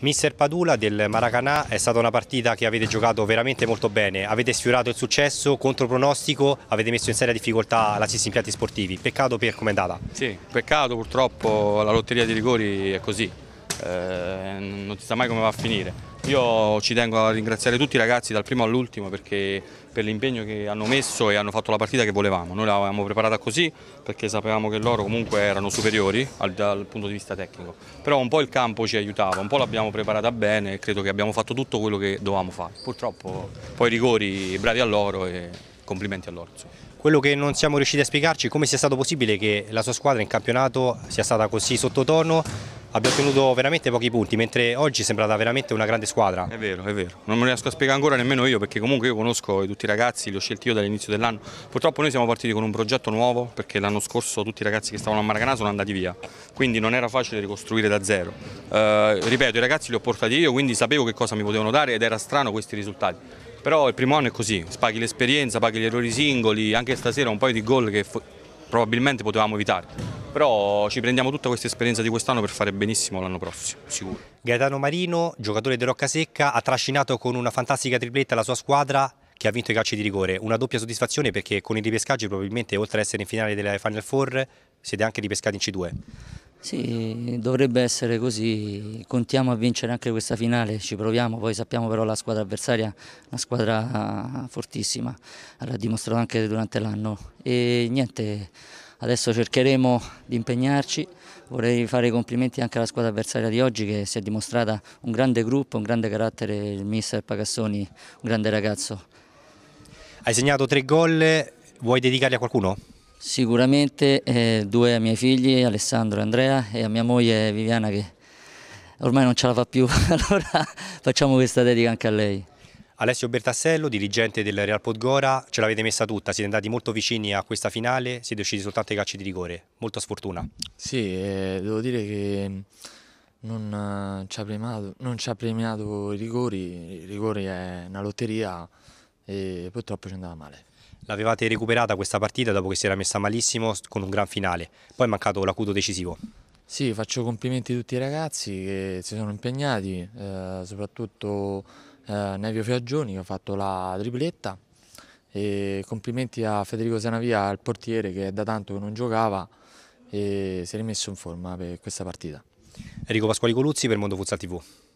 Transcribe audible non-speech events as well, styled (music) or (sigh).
Mister Padula del Maracanà è stata una partita che avete giocato veramente molto bene, avete sfiorato il successo, contro pronostico avete messo in seria difficoltà la Sissi Impianti Sportivi, peccato per com'è andata? Sì, peccato purtroppo la lotteria di rigori è così, eh, non si sa mai come va a finire io ci tengo a ringraziare tutti i ragazzi dal primo all'ultimo perché per l'impegno che hanno messo e hanno fatto la partita che volevamo. Noi l'avevamo preparata così perché sapevamo che loro comunque erano superiori dal punto di vista tecnico. Però un po' il campo ci aiutava, un po' l'abbiamo preparata bene e credo che abbiamo fatto tutto quello che dovevamo fare. Purtroppo poi rigori bravi a loro e complimenti a loro. Quello che non siamo riusciti a spiegarci è come sia stato possibile che la sua squadra in campionato sia stata così sottotono abbia ottenuto veramente pochi punti, mentre oggi è sembrata veramente una grande squadra. È vero, è vero, non me lo riesco a spiegare ancora nemmeno io perché comunque io conosco tutti i ragazzi, li ho scelti io dall'inizio dell'anno, purtroppo noi siamo partiti con un progetto nuovo perché l'anno scorso tutti i ragazzi che stavano a Maracanã sono andati via, quindi non era facile ricostruire da zero. Eh, ripeto, i ragazzi li ho portati io, quindi sapevo che cosa mi potevano dare ed era strano questi risultati. Però il primo anno è così, spaghi l'esperienza, paghi gli errori singoli, anche stasera un paio di gol che probabilmente potevamo evitare però ci prendiamo tutta questa esperienza di quest'anno per fare benissimo l'anno prossimo, sicuro. Gaetano Marino, giocatore di Rocca Secca, ha trascinato con una fantastica tripletta la sua squadra che ha vinto i calci di rigore. Una doppia soddisfazione perché con i ripescaggi probabilmente oltre ad essere in finale delle Final Four siete anche ripescati in C2. Sì, dovrebbe essere così, contiamo a vincere anche questa finale, ci proviamo, poi sappiamo però la squadra avversaria è una squadra fortissima, l'ha dimostrato anche durante l'anno e niente, adesso cercheremo di impegnarci, vorrei fare i complimenti anche alla squadra avversaria di oggi che si è dimostrata un grande gruppo, un grande carattere, il mister Pagassoni, un grande ragazzo. Hai segnato tre gol, vuoi dedicarli a qualcuno? Sicuramente eh, due ai miei figli, Alessandro e Andrea, e a mia moglie Viviana che ormai non ce la fa più, (laughs) allora facciamo questa dedica anche a lei. Alessio Bertassello, dirigente del Real Podgora, ce l'avete messa tutta, siete andati molto vicini a questa finale, siete usciti soltanto ai calci di rigore, molta sfortuna. Sì, eh, devo dire che non eh, ci ha premiato, premiato, i rigori, i rigori è una lotteria e purtroppo ci andava male. L'avevate recuperata questa partita dopo che si era messa malissimo con un gran finale, poi è mancato l'acuto decisivo. Sì, faccio complimenti a tutti i ragazzi che si sono impegnati, eh, soprattutto eh, Nevio Fiaggioni che ha fatto la tripletta e complimenti a Federico Sanavia, il portiere che è da tanto che non giocava e si è rimesso in forma per questa partita. Enrico Pasquali Coluzzi per Mondo Futsal TV.